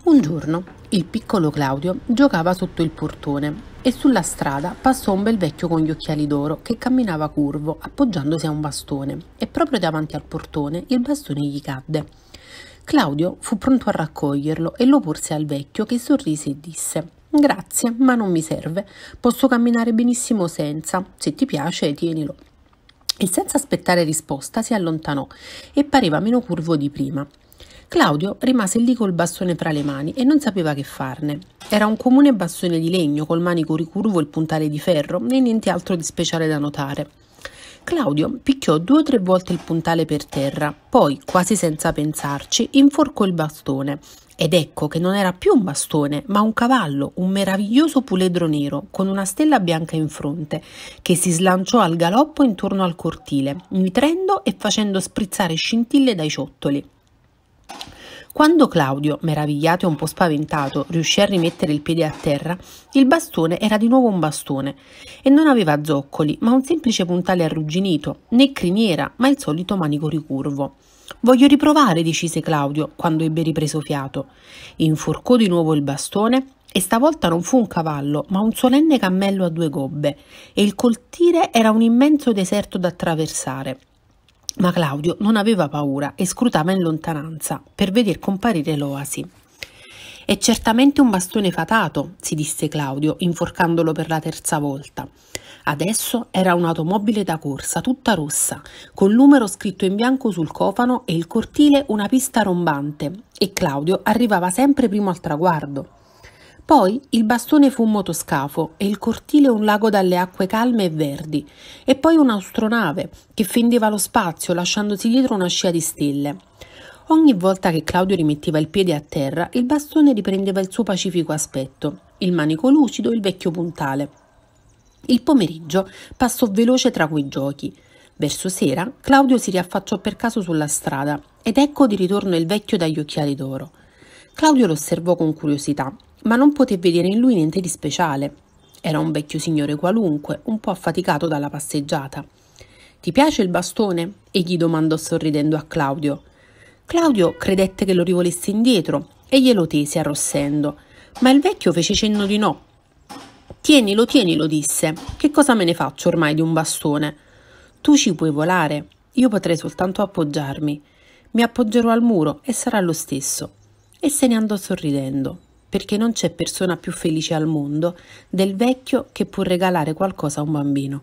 Un giorno il piccolo Claudio giocava sotto il portone e sulla strada passò un bel vecchio con gli occhiali d'oro che camminava curvo appoggiandosi a un bastone e proprio davanti al portone il bastone gli cadde. Claudio fu pronto a raccoglierlo e lo porse al vecchio che sorrise e disse Grazie, ma non mi serve, posso camminare benissimo senza, se ti piace tienilo. E senza aspettare risposta si allontanò e pareva meno curvo di prima. Claudio rimase lì col bastone fra le mani e non sapeva che farne. Era un comune bastone di legno col manico ricurvo e il puntale di ferro, né niente altro di speciale da notare. Claudio picchiò due o tre volte il puntale per terra, poi, quasi senza pensarci, inforcò il bastone. Ed ecco che non era più un bastone, ma un cavallo, un meraviglioso puledro nero, con una stella bianca in fronte, che si slanciò al galoppo intorno al cortile, mitrendo e facendo sprizzare scintille dai ciottoli. Quando Claudio, meravigliato e un po' spaventato, riuscì a rimettere il piede a terra, il bastone era di nuovo un bastone e non aveva zoccoli, ma un semplice puntale arrugginito, né criniera, ma il solito manico ricurvo. Voglio riprovare, decise Claudio, quando ebbe ripreso fiato. Inforcò di nuovo il bastone e stavolta non fu un cavallo, ma un solenne cammello a due gobbe, e il coltire era un immenso deserto da attraversare. Ma Claudio non aveva paura e scrutava in lontananza per veder comparire l'oasi. È certamente un bastone fatato, si disse Claudio, inforcandolo per la terza volta. Adesso era un'automobile da corsa, tutta rossa, col numero scritto in bianco sul cofano e il cortile una pista rombante, e Claudio arrivava sempre primo al traguardo. Poi il bastone fu un motoscafo e il cortile un lago dalle acque calme e verdi, e poi un'astronave che fendeva lo spazio lasciandosi dietro una scia di stelle. Ogni volta che Claudio rimetteva il piede a terra, il bastone riprendeva il suo pacifico aspetto, il manico lucido, il vecchio puntale. Il pomeriggio passò veloce tra quei giochi. Verso sera Claudio si riaffacciò per caso sulla strada ed ecco di ritorno il vecchio dagli occhiali d'oro. Claudio lo osservò con curiosità, ma non poté vedere in lui niente di speciale. Era un vecchio signore qualunque, un po' affaticato dalla passeggiata. Ti piace il bastone? egli domandò sorridendo a Claudio. Claudio credette che lo rivolesse indietro e glielo tese arrossendo, ma il vecchio fece cenno di no. Tienilo, tienilo, disse. Che cosa me ne faccio ormai di un bastone? Tu ci puoi volare, io potrei soltanto appoggiarmi. Mi appoggerò al muro e sarà lo stesso e se ne andò sorridendo, perché non c'è persona più felice al mondo del vecchio che può regalare qualcosa a un bambino.